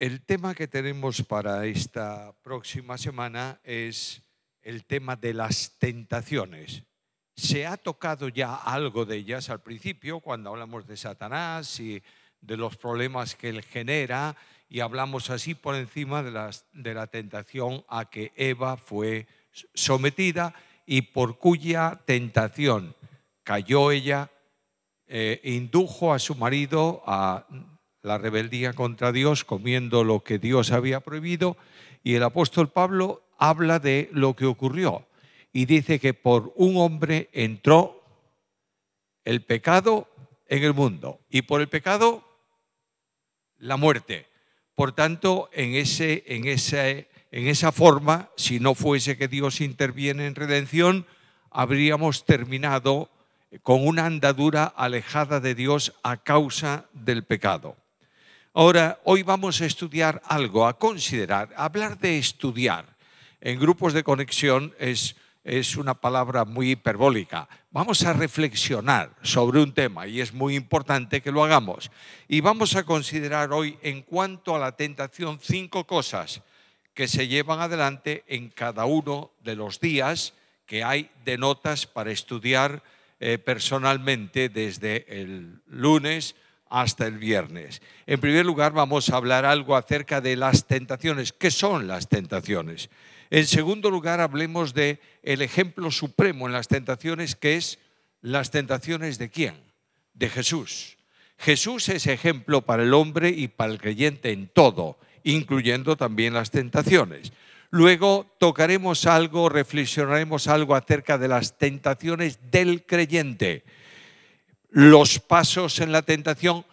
El tema que tenemos para esta próxima semana es el tema de las tentaciones. Se ha tocado ya algo de ellas al principio, cuando hablamos de Satanás y de los problemas que él genera, y hablamos así por encima de, de la tentación a que Eva fue sometida y por cuya tentación cayó ella, eh, e indujo a su marido a la rebeldía contra Dios, comiendo lo que Dios había prohibido, y el apóstol Pablo habla de lo que ocurrió y dice que por un hombre entró el pecado en el mundo y por el pecado la muerte. Por tanto, en, ese, en, ese, en esa forma, si no fuese que Dios interviene en redención, habríamos terminado con una andadura alejada de Dios a causa del pecado. Ahora, hoy vamos a estudiar algo, a considerar, hablar de estudiar. En grupos de conexión es, una palabra muy hiperbólica. Vamos a reflexionar sobre un tema y es muy importante que lo hagamos. Y vamos a considerar hoy en cuanto a la tentación cinco cosas que se llevan adelante en cada uno de los días que hay de notas para estudiar eh, personalmente desde el lunes hasta el viernes. En primer lugar, vamos a hablar algo acerca de las tentaciones. ¿Qué son las tentaciones? En segundo lugar, hablemos de el ejemplo supremo en las tentaciones, que es las tentaciones de quién? De Jesús. Jesús es ejemplo para el hombre y para el creyente en todo, incluyendo también las tentaciones. Luego tocaremos algo, reflexionaremos algo acerca de las tentaciones del creyente los pasos en la tentación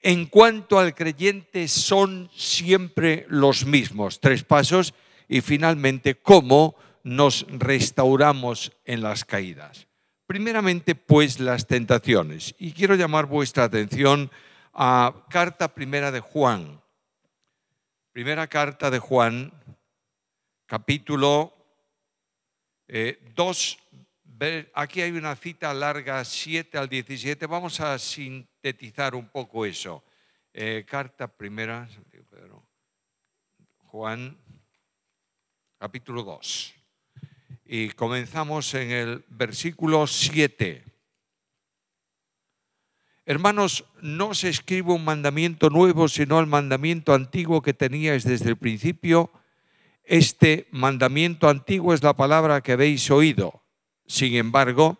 en cuanto al creyente son siempre los mismos, tres pasos, y finalmente cómo nos restauramos en las caídas. Primeramente, pues, las tentaciones. Y quiero llamar vuestra atención a Carta Primera de Juan. Primera Carta de Juan, capítulo 2, eh, aquí hay una cita larga, 7 al 17, vamos a sintetizar un poco eso. Eh, carta primera, Juan, capítulo 2. Y comenzamos en el versículo 7. Hermanos, no se escribe un mandamiento nuevo, sino el mandamiento antiguo que teníais desde el principio. Este mandamiento antiguo es la palabra que habéis oído. Sin embargo,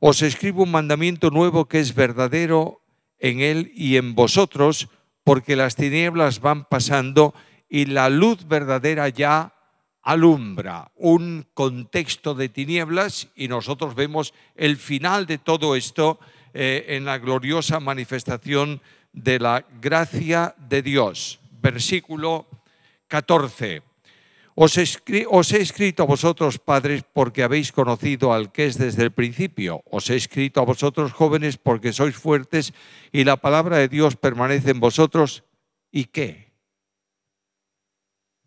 os escribo un mandamiento nuevo que es verdadero en él y en vosotros, porque las tinieblas van pasando y la luz verdadera ya alumbra. Un contexto de tinieblas y nosotros vemos el final de todo esto eh, en la gloriosa manifestación de la gracia de Dios. Versículo 14. Os, he escrito a vosotros, padres, porque habéis conocido al que es desde el principio. Os he escrito a vosotros, jóvenes, porque sois fuertes y la palabra de Dios permanece en vosotros. ¿Y qué?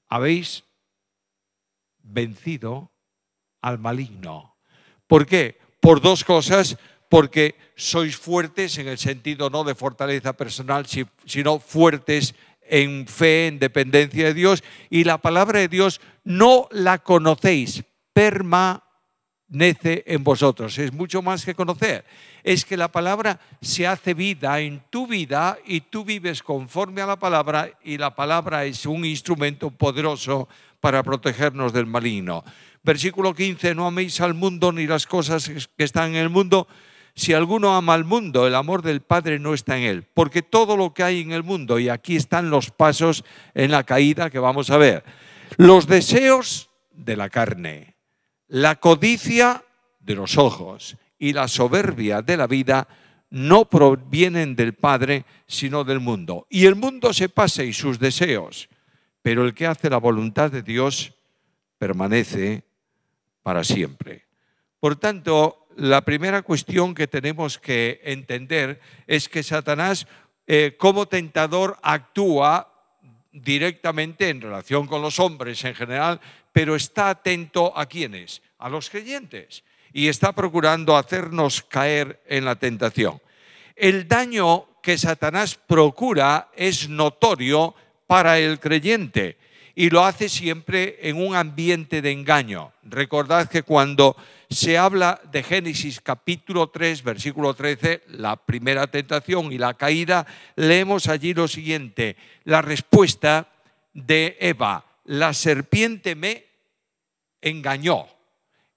Habéis vencido al maligno. ¿Por qué? Por dos cosas. Porque sois fuertes en el sentido no de fortaleza personal, sino fuertes en fe, en dependencia de Dios, y la palabra de Dios no la conocéis, permanece en vosotros. Es mucho más que conocer. Es que la palabra se hace vida en tu vida y tú vives conforme a la palabra y la palabra es un instrumento poderoso para protegernos del maligno. Versículo 15, no améis al mundo ni las cosas que están en el mundo, si alguno ama al mundo, el amor del Padre no está en él, porque todo lo que hay en el mundo, y aquí están los pasos en la caída que vamos a ver, los deseos de la carne, la codicia de los ojos y la soberbia de la vida no provienen del Padre, sino del mundo. Y el mundo se pasa y sus deseos, pero el que hace la voluntad de Dios permanece para siempre. Por tanto, la primera cuestión que tenemos que entender es que Satanás eh, como tentador actúa directamente en relación con los hombres en general, pero está atento a quienes, a los creyentes, y está procurando hacernos caer en la tentación. El daño que Satanás procura es notorio para el creyente y lo hace siempre en un ambiente de engaño. Recordad que cuando se habla de Génesis capítulo 3, versículo 13, la primera tentación y la caída, leemos allí lo siguiente, la respuesta de Eva, la serpiente me engañó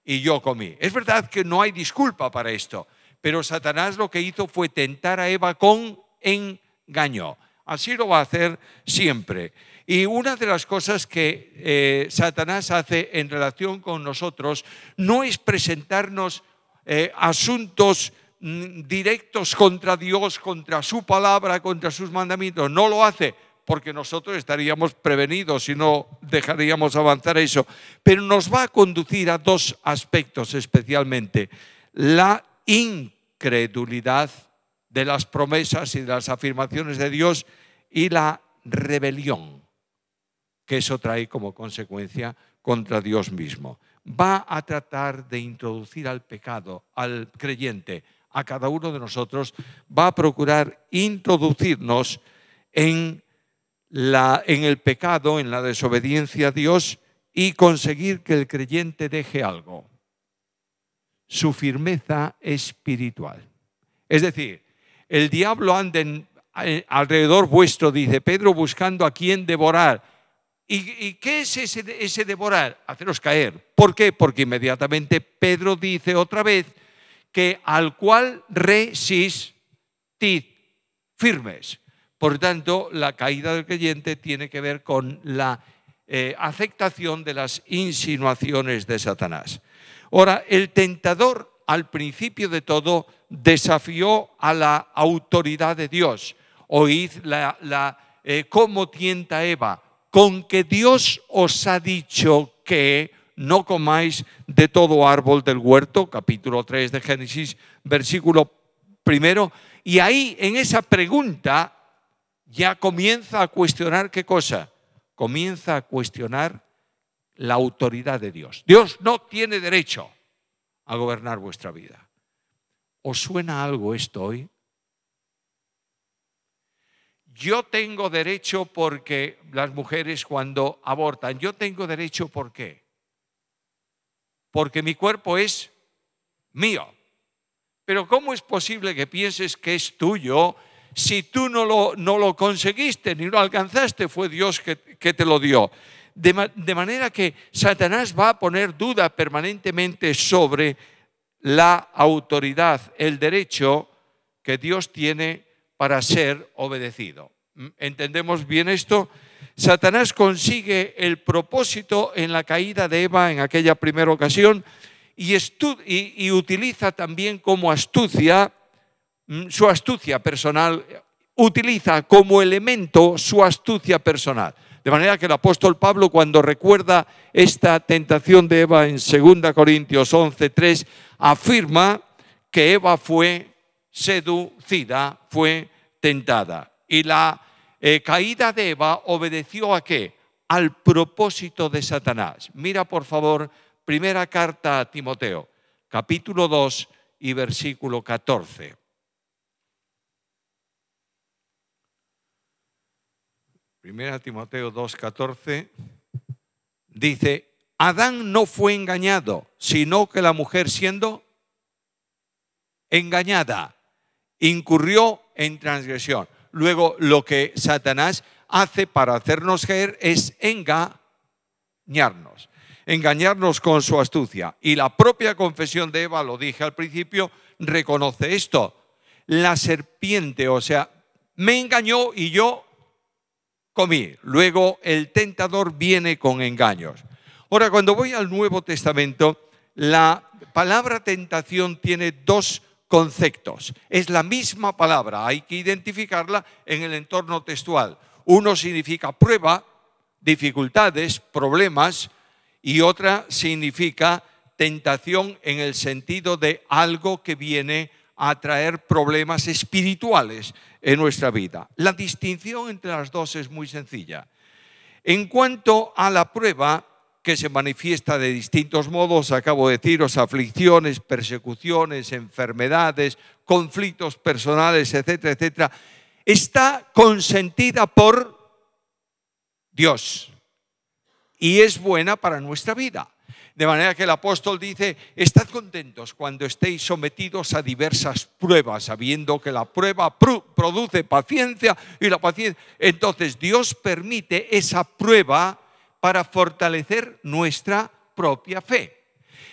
y yo comí. Es verdad que no hay disculpa para esto, pero Satanás lo que hizo fue tentar a Eva con engaño. Así lo va a hacer siempre. Y una de las cosas que eh, Satanás hace en relación con nosotros no es presentarnos eh, asuntos mm, directos contra Dios, contra su palabra, contra sus mandamientos. No lo hace porque nosotros estaríamos prevenidos y no dejaríamos avanzar eso. Pero nos va a conducir a dos aspectos especialmente. La incredulidad de las promesas y de las afirmaciones de Dios y la rebelión que eso trae como consecuencia contra Dios mismo. Va a tratar de introducir al pecado, al creyente, a cada uno de nosotros, va a procurar introducirnos en, la, en el pecado, en la desobediencia a Dios y conseguir que el creyente deje algo, su firmeza espiritual. Es decir, el diablo anda eh, alrededor vuestro, dice Pedro, buscando a quien devorar ¿Y, qué es ese, devorar? Haceros caer. ¿Por qué? Porque inmediatamente Pedro dice otra vez que al cual resistid firmes. Por tanto, la caída del creyente tiene que ver con la eh, aceptación de las insinuaciones de Satanás. Ahora, el tentador al principio de todo desafió a la autoridad de Dios. Oíd la, eh, cómo tienta Eva con que Dios os ha dicho que no comáis de todo árbol del huerto, capítulo 3 de Génesis, versículo primero. Y ahí en esa pregunta ya comienza a cuestionar qué cosa? Comienza a cuestionar la autoridad de Dios. Dios no tiene derecho a gobernar vuestra vida. ¿Os suena algo esto hoy? yo tengo derecho porque las mujeres cuando abortan, yo tengo derecho por qué? Porque mi cuerpo es mío. Pero ¿cómo es posible que pienses que es tuyo si tú no lo, no lo conseguiste ni lo alcanzaste? Fue Dios que, te lo dio. De, de manera que Satanás va a poner duda permanentemente sobre la autoridad, el derecho que Dios tiene para ser obedecido. ¿Entendemos bien esto? Satanás consigue el propósito en la caída de Eva en aquella primera ocasión y, utiliza también como astucia, su astucia personal, utiliza como elemento su astucia personal. De manera que el apóstol Pablo, cuando recuerda esta tentación de Eva en 2 Corintios 11:3, afirma que Eva fue seducida, fue tentada. Y la eh, caída de Eva obedeció a qué? Al propósito de Satanás. Mira por favor, primera carta a Timoteo, capítulo 2 y versículo 14. Primera Timoteo 2, 14, dice, Adán no fue engañado, sino que la mujer siendo engañada incurrió en transgresión. Luego lo que Satanás hace para hacernos caer es engañarnos, engañarnos con su astucia. Y la propia confesión de Eva, lo dije al principio, reconoce esto. La serpiente, o sea, me engañó y yo comí. Luego el tentador viene con engaños. Ahora, cuando voy al Nuevo Testamento, la palabra tentación tiene dos conceptos. Es la misma palabra, hay que identificarla en el entorno textual. Uno significa prueba, dificultades, problemas, y otra significa tentación en el sentido de algo que viene a traer problemas espirituales en nuestra vida. La distinción entre las dos es muy sencilla. En cuanto a la prueba, que se manifiesta de distintos modos, acabo de deciros, aflicciones, persecuciones, enfermedades, conflictos personales, etcétera, etcétera, está consentida por Dios y es buena para nuestra vida. De manera que el apóstol dice, estad contentos cuando estéis sometidos a diversas pruebas, sabiendo que la prueba produce paciencia y la paciencia. Entonces Dios permite esa prueba para fortalecer nuestra propia fe.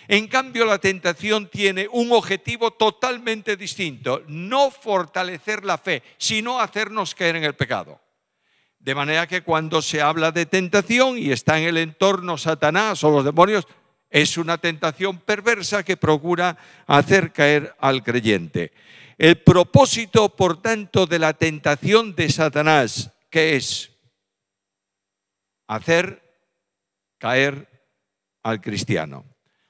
En cambio, la tentación tiene un objetivo totalmente distinto, no fortalecer la fe, sino hacernos caer en el pecado. De manera que cuando se habla de tentación y está en el entorno Satanás o los demonios, es una tentación perversa que procura hacer caer al creyente. El propósito, por tanto, de la tentación de Satanás, que es hacer caer al cristiano.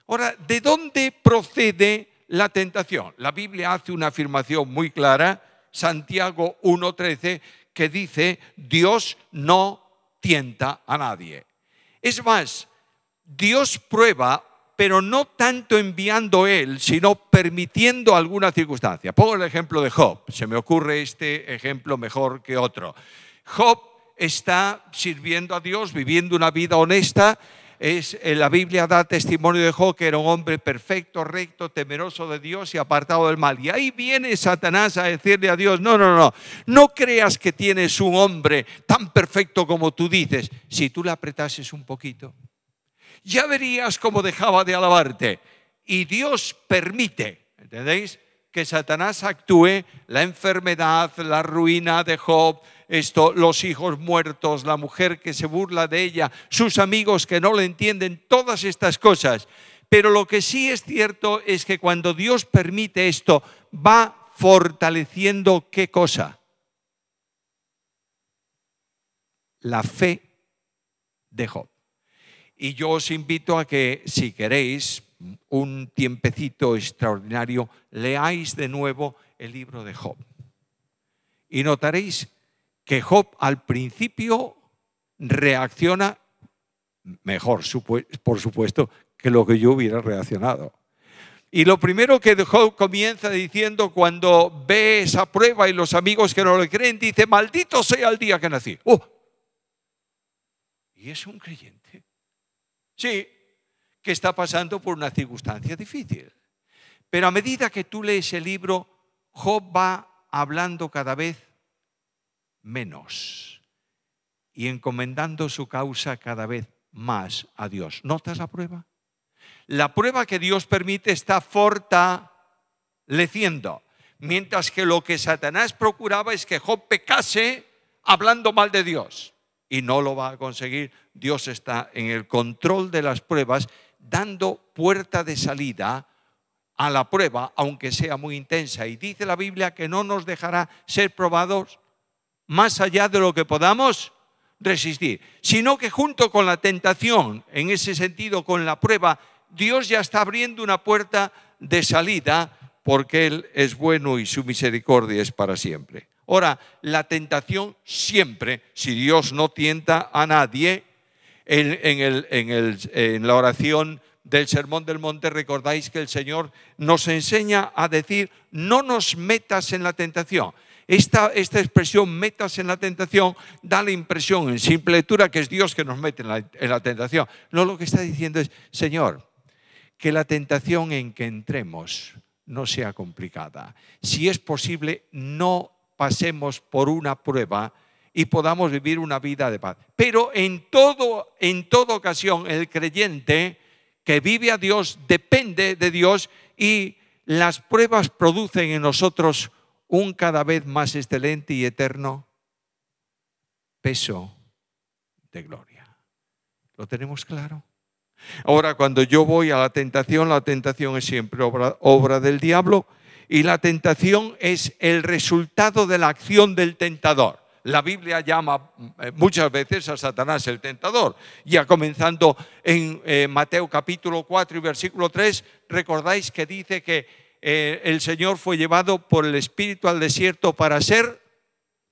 Ahora, ¿de dónde procede la tentación? La Biblia hace una afirmación muy clara, Santiago 1.13, que dice, Dios no tienta a nadie. Es más, Dios prueba, pero no tanto enviando Él, sino permitiendo alguna circunstancia. Pongo el ejemplo de Job, se me ocurre este ejemplo mejor que otro. Job está sirviendo a Dios, viviendo una vida honesta. Es, eh, la Biblia da testimonio de Job que era un hombre perfecto, recto, temeroso de Dios y apartado del mal. Y ahí viene Satanás a decirle a Dios, no, no, no, no creas que tienes un hombre tan perfecto como tú dices. Si tú le apretases un poquito, ya verías cómo dejaba de alabarte. Y Dios permite, ¿entendéis? Que Satanás actúe la enfermedad, la ruina de Job, esto, los hijos muertos, la mujer que se burla de ella, sus amigos que no le entienden, todas estas cosas. Pero lo que sí es cierto es que cuando Dios permite esto, va fortaleciendo qué cosa? La fe de Job. Y yo os invito a que, si queréis, un tiempecito extraordinario, leáis de nuevo el libro de Job. Y notaréis que Job al principio reacciona mejor, por supuesto, que lo que yo hubiera reaccionado. Y lo primero que Job comienza diciendo cuando ve esa prueba y los amigos que no le creen, dice, maldito sea el día que nací. ¡Oh! Y es un creyente. Sí, que está pasando por una circunstancia difícil. Pero a medida que tú lees el libro, Job va hablando cada vez menos y encomendando su causa cada vez más a Dios. ¿Notas la prueba? La prueba que Dios permite está fortaleciendo, mientras que lo que Satanás procuraba es que Job pecase hablando mal de Dios. Y no lo va a conseguir. Dios está en el control de las pruebas, dando puerta de salida a la prueba, aunque sea muy intensa. Y dice la Biblia que no nos dejará ser probados más allá de lo que podamos resistir, sino que junto con la tentación, en ese sentido, con la prueba, Dios ya está abriendo una puerta de salida porque Él es bueno y su misericordia es para siempre. Ahora, la tentación siempre, si Dios no tienta a nadie, en, en la oración del Sermón del Monte recordáis que el Señor nos enseña a decir, no nos metas en la tentación. Esta, expresión, metas en la tentación, da la impresión en simple lectura que es Dios que nos mete en la, tentación. No, lo que está diciendo es, Señor, que la tentación en que entremos no sea complicada. Si es posible, no pasemos por una prueba y podamos vivir una vida de paz. Pero en todo, en toda ocasión, el creyente que vive a Dios depende de Dios y las pruebas producen en nosotros un cada vez más excelente y eterno peso de gloria. ¿Lo tenemos claro? Ahora, cuando yo voy a la tentación, la tentación es siempre obra, del diablo y la tentación es el resultado de la acción del tentador. La Biblia llama eh, muchas veces a Satanás el tentador. Ya comenzando en eh, Mateo capítulo 4 y versículo 3, recordáis que dice que eh, el Señor fue llevado por el Espíritu al desierto para ser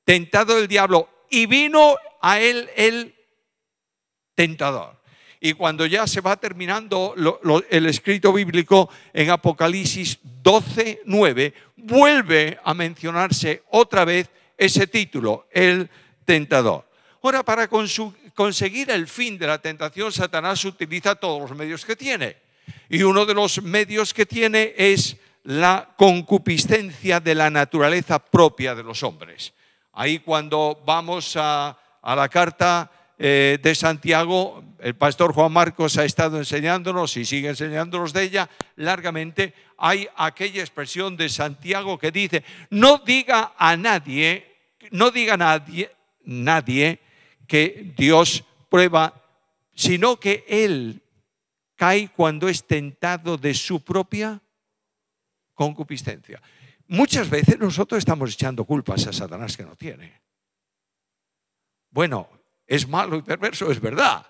tentado del diablo y vino a él el tentador. Y cuando ya se va terminando el escrito bíblico en Apocalipsis 12, 9, vuelve a mencionarse otra vez ese título, el tentador. Ahora, para conseguir el fin de la tentación, Satanás utiliza todos los medios que tiene. Y uno de los medios que tiene es la concupiscencia de la naturaleza propia de los hombres. Ahí cuando vamos a, la carta eh, de Santiago, el pastor Juan Marcos ha estado enseñándonos y sigue enseñándonos de ella largamente, hay aquella expresión de Santiago que dice, no diga a nadie, no diga a nadie, nadie que Dios prueba, sino que Él cae cuando es tentado de su propia concupiscencia. Muchas veces nosotros estamos echando culpas a Satanás que no tiene. Bueno, es malo y perverso, es verdad.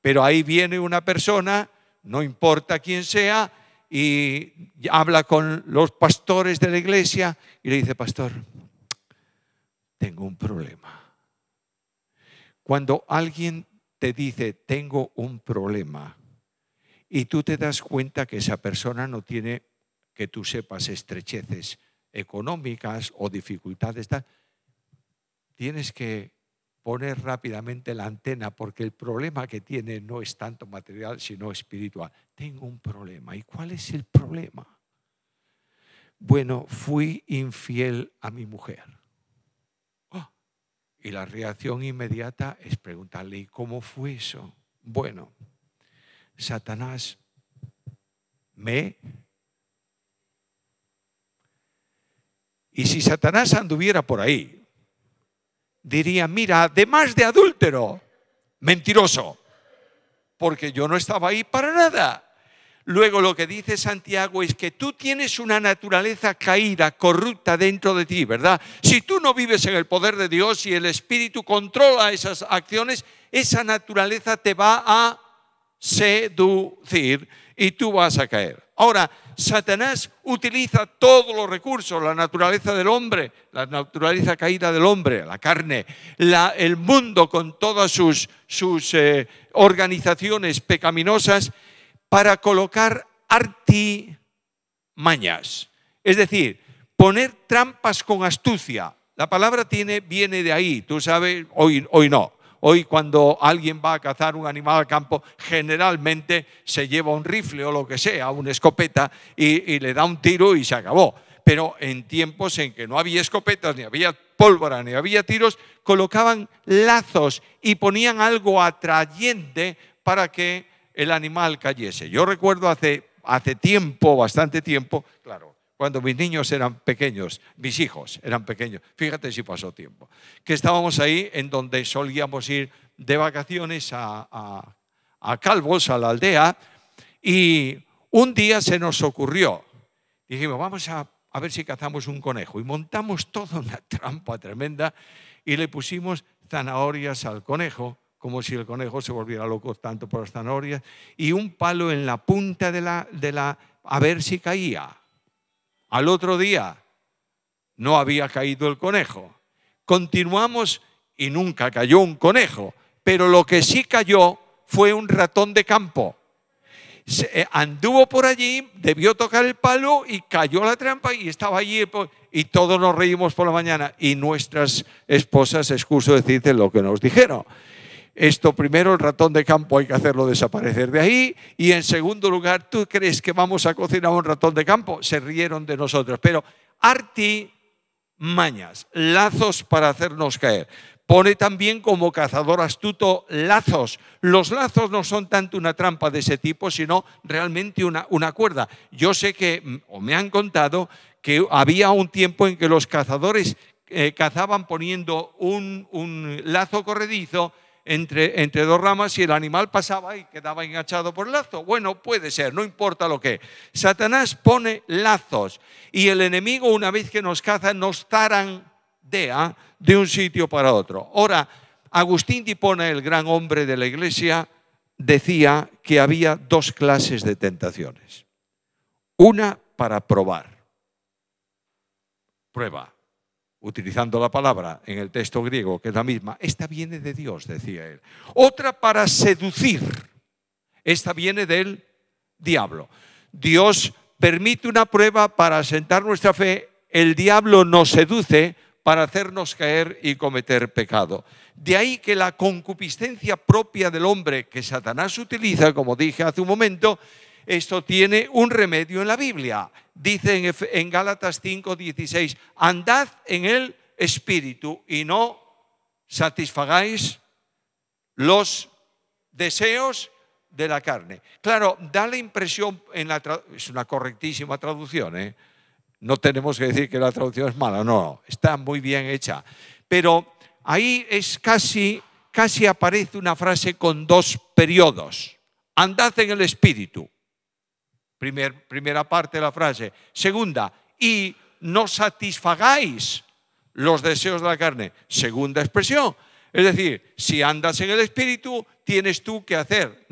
Pero ahí viene una persona, no importa quién sea, y habla con los pastores de la iglesia y le dice, pastor, tengo un problema. Cuando alguien te dice, tengo un problema, y tú te das cuenta que esa persona no tiene que tú sepas estrecheces económicas o dificultades, tienes que poner rápidamente la antena porque el problema que tiene no es tanto material sino espiritual. Tengo un problema. ¿Y cuál es el problema? Bueno, fui infiel a mi mujer. ¡Ah! y la reacción inmediata es preguntarle, ¿y cómo fue eso? Bueno, Satanás me Y si Satanás anduviera por ahí, diría, mira, además de adúltero, mentiroso, porque yo no estaba ahí para nada. Luego lo que dice Santiago es que tú tienes una naturaleza caída, corrupta dentro de ti, ¿verdad? Si tú no vives en el poder de Dios y el Espíritu controla esas acciones, esa naturaleza te va a seducir y tú vas a caer. Ahora, Satanás utiliza todos los recursos, la naturaleza del hombre, la naturaleza caída del hombre, la carne, el mundo con todas sus, eh, organizaciones pecaminosas, para colocar artimañas. Es decir, poner trampas con astucia. La palabra tiene, viene de ahí, tú sabes, hoy no. Hoy cuando alguien va a cazar un animal al campo, generalmente se lleva un rifle o lo que sea, una escopeta, y, le da un tiro y se acabó. Pero en tiempos en que no había escopetas, ni había pólvora, ni había tiros, colocaban lazos y ponían algo atrayente para que el animal cayese. Yo recuerdo hace, hace tiempo, bastante tiempo, claro, cuando mis niños eran pequeños, mis hijos eran pequeños, fíjate si pasó tiempo, que estábamos ahí en donde solíamos ir de vacaciones a, a Calvos, a la aldea, y un día se nos ocurrió, dijimos, vamos a, ver si cazamos un conejo, y montamos toda una trampa tremenda y le pusimos zanahorias al conejo, como si el conejo se volviera loco tanto por las zanahorias, y un palo en la punta de la, de la a ver si caía. Al otro día no había caído el conejo. Continuamos y nunca cayó un conejo, pero lo que sí cayó fue un ratón de campo. Eh, anduvo por allí, debió tocar el palo y cayó la trampa y estaba allí eh, y todos nos reímos por la mañana y nuestras esposas, excuso decirte lo que nos dijeron esto primero el ratón de campo hay que hacerlo desaparecer de ahí y en segundo lugar, ¿tú crees que vamos a cocinar un ratón de campo? Se rieron de nosotros, pero Arti mañas lazos para hacernos caer. Pone también como cazador astuto lazos. Los lazos no son tanto una trampa de ese tipo, sino realmente una, cuerda. Yo sé que, o me han contado, que había un tiempo en que los cazadores eh, cazaban poniendo un, un lazo corredizo entre, dos ramas y el animal pasaba y quedaba enganchado por el lazo. Bueno, puede ser, no importa lo que. Satanás pone lazos y el enemigo, una vez que nos caza, nos tarandea de un sitio para otro. Ahora, Agustín Dipona el gran hombre de la iglesia, decía que había dos clases de tentaciones. Una para probar. Prueba utilizando la palabra en el texto griego, que es la misma, esta viene de Dios, decía él. Otra para seducir, esta viene del diablo. Dios permite una prueba para asentar nuestra fe, el diablo nos seduce para hacernos caer y cometer pecado. De ahí que la concupiscencia propia del hombre que Satanás utiliza, como dije hace un momento, esto tiene un remedio en la Biblia dice en, Gálatas 5:16 andad en el espíritu y no satisfagáis los deseos de la carne. Claro, da la impresión, en la es una correctísima traducción, ¿eh? no tenemos que decir que la traducción es mala, no, está muy bien hecha, pero ahí es casi, casi aparece una frase con dos periodos. Andad en el espíritu primera parte de la frase. Segunda, y no satisfagáis los deseos de la carne. Segunda expresión. Es decir, si andas en el Espíritu, tienes tú que hacer.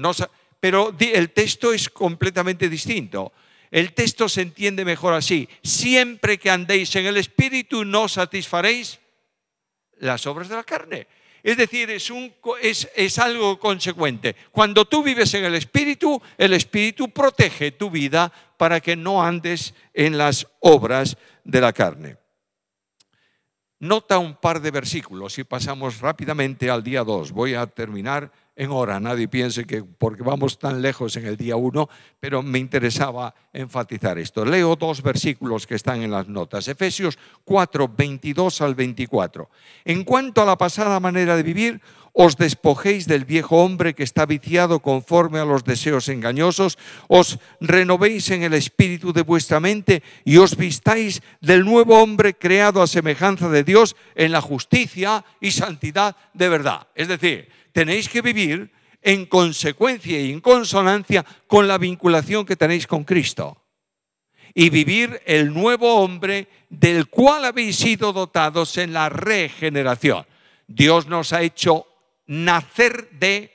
pero el texto es completamente distinto. El texto se entiende mejor así. Siempre que andéis en el Espíritu, no satisfaréis las obras de la carne. Es decir, es, algo consecuente. Cuando tú vives en el Espíritu, el Espíritu protege tu vida para que no andes en las obras de la carne. Nota un par de versículos y pasamos rápidamente al día 2. Voy a terminar en hora. Nadie piense que porque vamos tan lejos en el día 1, pero me interesaba enfatizar esto. Leo dos versículos que están en las notas. Efesios 4, 22 al 24. En cuanto a la pasada manera de vivir, os despojéis del viejo hombre que está viciado conforme a los deseos engañosos, os renovéis en el espíritu de vuestra mente y os vistáis del nuevo hombre creado a semejanza de Dios en la justicia y santidad de verdad. Es decir, tenéis que vivir en consecuencia y en consonancia con la vinculación que tenéis con Cristo. Y vivir el nuevo hombre del cual habéis sido dotados en la regeneración. Dios nos ha hecho nacer de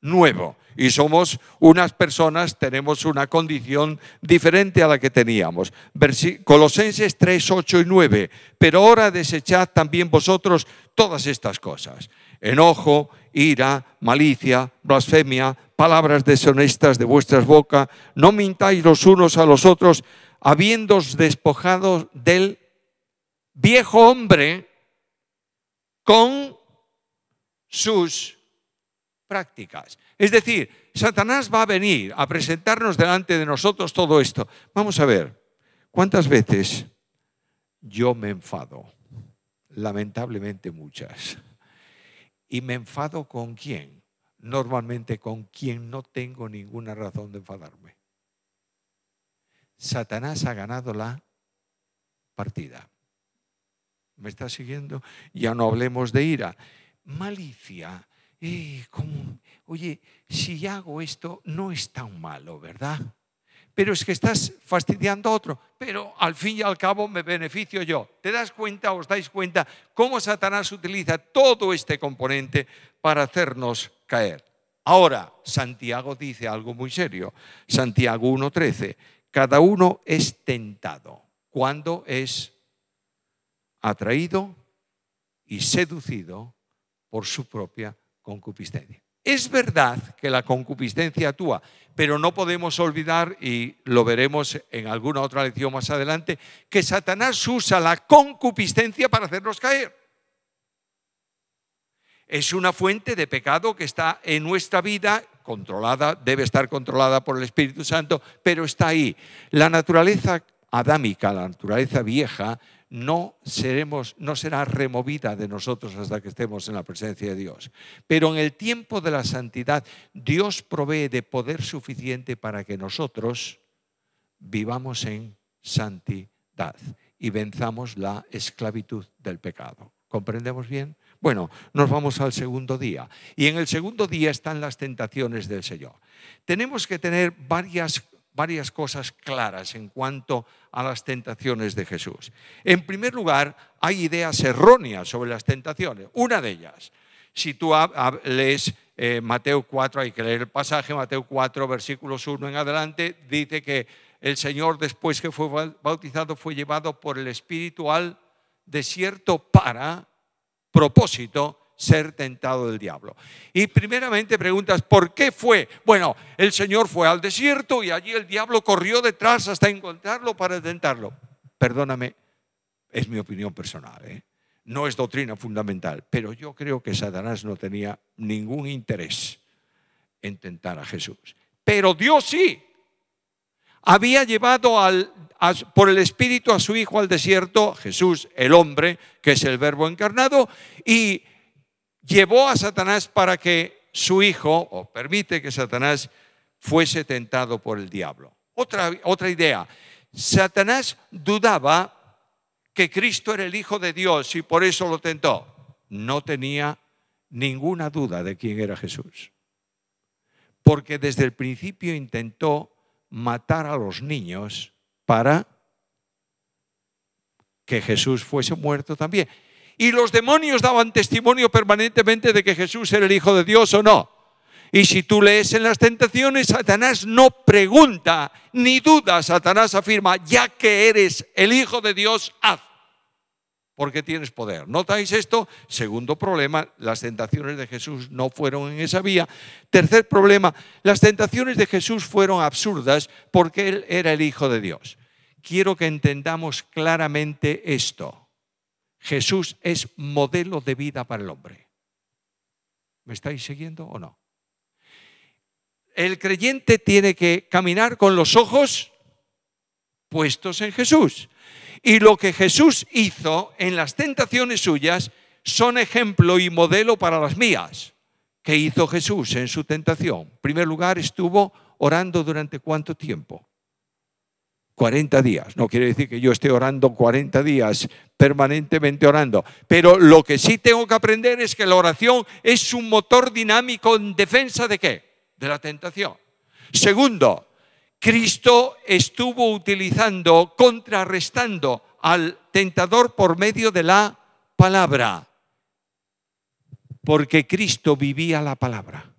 nuevo. Y somos unas personas, tenemos una condición diferente a la que teníamos. Colosenses 3, 8 y 9. Pero ahora desechad también vosotros todas estas cosas enojo, ira, malicia, blasfemia, palabras deshonestas de vuestras bocas, no mintáis los unos a los otros, habiéndos despojado del viejo hombre con sus prácticas. Es decir, Satanás va a venir a presentarnos delante de nosotros todo esto. Vamos a ver, ¿cuántas veces yo me enfado? Lamentablemente muchas. Y me enfado con quién? Normalmente con quien no tengo ninguna razón de enfadarme. Satanás ha ganado la partida. ¿Me está siguiendo? Ya no hablemos de ira. Malicia. Eh, oye, si hago esto, no es tan malo, ¿verdad? pero es que estás fastidiando a otro, pero al fin y al cabo me beneficio yo. ¿Te das cuenta, o os dais cuenta cómo Satanás utiliza todo este componente para hacernos caer? Ahora, Santiago dice algo muy serio. Santiago 1.13, cada uno es tentado cuando es atraído y seducido por su propia concupiscencia. Es verdad que la concupiscencia actúa, pero no podemos olvidar, y lo veremos en alguna otra lección más adelante, que Satanás usa la concupiscencia para hacernos caer. Es una fuente de pecado que está en nuestra vida, controlada, debe estar controlada por el Espíritu Santo, pero está ahí. La naturaleza adámica, la naturaleza vieja, no, seremos, no será removida de nosotros hasta que estemos en la presencia de Dios. Pero en el tiempo de la santidad, Dios provee de poder suficiente para que nosotros vivamos en santidad y venzamos la esclavitud del pecado. ¿Comprendemos bien? Bueno, nos vamos al segundo día. Y en el segundo día están las tentaciones del Señor. Tenemos que tener varias varias cosas claras en cuanto a las tentaciones de Jesús. En primer lugar, hay ideas erróneas sobre las tentaciones. Una de ellas, si tú lees eh, Mateo 4, hay que leer el pasaje, Mateo 4, versículos 1 en adelante, dice que el Señor después que fue bautizado fue llevado por el Espíritu al desierto para propósito ser tentado del diablo. Y primeramente preguntas, ¿por qué fue? Bueno, el Señor fue al desierto y allí el diablo corrió detrás hasta encontrarlo para tentarlo. Perdóname, es mi opinión personal, ¿eh? no es doctrina fundamental, pero yo creo que Satanás no tenía ningún interés en tentar a Jesús. Pero Dios sí había llevado al, por el Espíritu a su Hijo al desierto, Jesús el hombre, que es el verbo encarnado, y llevó a Satanás para que su hijo, o permite que Satanás fuese tentado por el diablo. Otra, otra idea, Satanás dudaba que Cristo era el Hijo de Dios y por eso lo tentó. No tenía ninguna duda de quién era Jesús, porque desde el principio intentó matar a los niños para que Jesús fuese muerto también y los demonios daban testimonio permanentemente de que Jesús era el Hijo de Dios o no. Y si tú lees en las tentaciones, Satanás no pregunta ni duda, Satanás afirma, ya que eres el Hijo de Dios, haz, porque tienes poder. ¿Notáis esto? Segundo problema, las tentaciones de Jesús no fueron en esa vía. Tercer problema, las tentaciones de Jesús fueron absurdas porque Él era el Hijo de Dios. Quiero que entendamos claramente esto Jesús es modelo de vida para el hombre. ¿Me estáis siguiendo o no? El creyente tiene que caminar con los ojos puestos en Jesús. Y lo que Jesús hizo en las tentaciones suyas son ejemplo y modelo para las mías. ¿Qué hizo Jesús en su tentación? En primer lugar, estuvo orando durante cuánto tiempo? 40 días. No quiere decir que yo esté orando 40 días, permanentemente orando. Pero lo que sí tengo que aprender es que la oración es un motor dinámico en defensa de qué? De la tentación. Segundo, Cristo estuvo utilizando, contrarrestando al tentador por medio de la palabra. Porque Cristo vivía la palabra.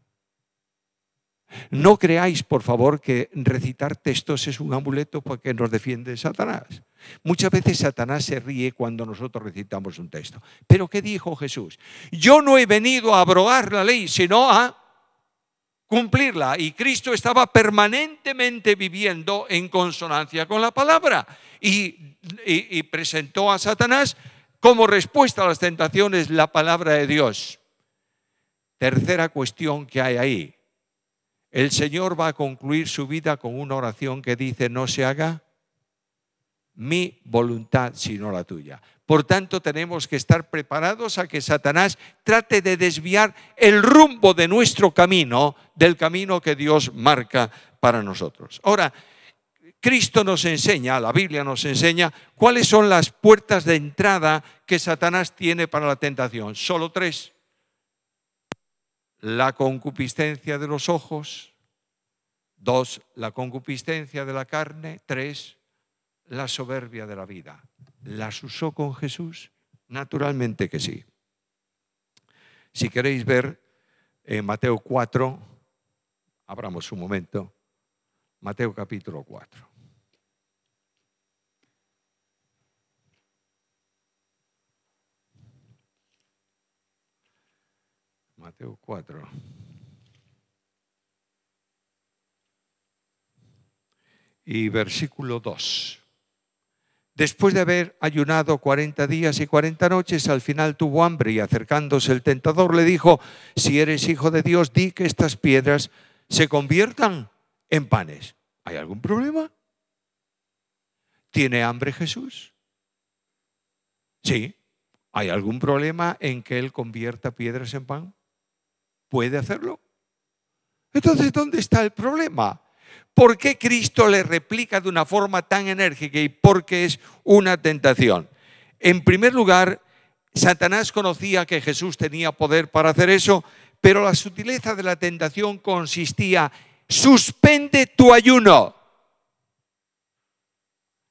No creáis, por favor, que recitar textos es un amuleto porque nos defiende Satanás. Muchas veces Satanás se ríe cuando nosotros recitamos un texto. Pero ¿qué dijo Jesús? Yo no he venido a abrogar la ley, sino a cumplirla. Y Cristo estaba permanentemente viviendo en consonancia con la palabra. Y, y presentó a Satanás como respuesta a las tentaciones la palabra de Dios. Tercera cuestión que hay ahí el Señor va a concluir su vida con una oración que dice, no se haga mi voluntad sino la tuya. Por tanto, tenemos que estar preparados a que Satanás trate de desviar el rumbo de nuestro camino, del camino que Dios marca para nosotros. Ahora, Cristo nos enseña, la Biblia nos enseña, cuáles son las puertas de entrada que Satanás tiene para la tentación. Solo tres la concupiscencia de los ojos, dos, la concupiscencia de la carne, tres, la soberbia de la vida. ¿Las usó con Jesús? Naturalmente que sí. Si queréis ver en eh, Mateo 4, abramos un momento, Mateo capítulo 4. 4. Y versículo 2. Después de haber ayunado cuarenta días y cuarenta noches, al final tuvo hambre y acercándose el tentador le dijo, si eres hijo de Dios, di que estas piedras se conviertan en panes. ¿Hay algún problema? ¿Tiene hambre Jesús? Sí. ¿Hay algún problema en que Él convierta piedras en pan? puede hacerlo. Entonces, ¿dónde está el problema? ¿Por qué Cristo le replica de una forma tan enérgica y por qué es una tentación? En primer lugar, Satanás conocía que Jesús tenía poder para hacer eso, pero la sutileza de la tentación consistía, suspende tu ayuno.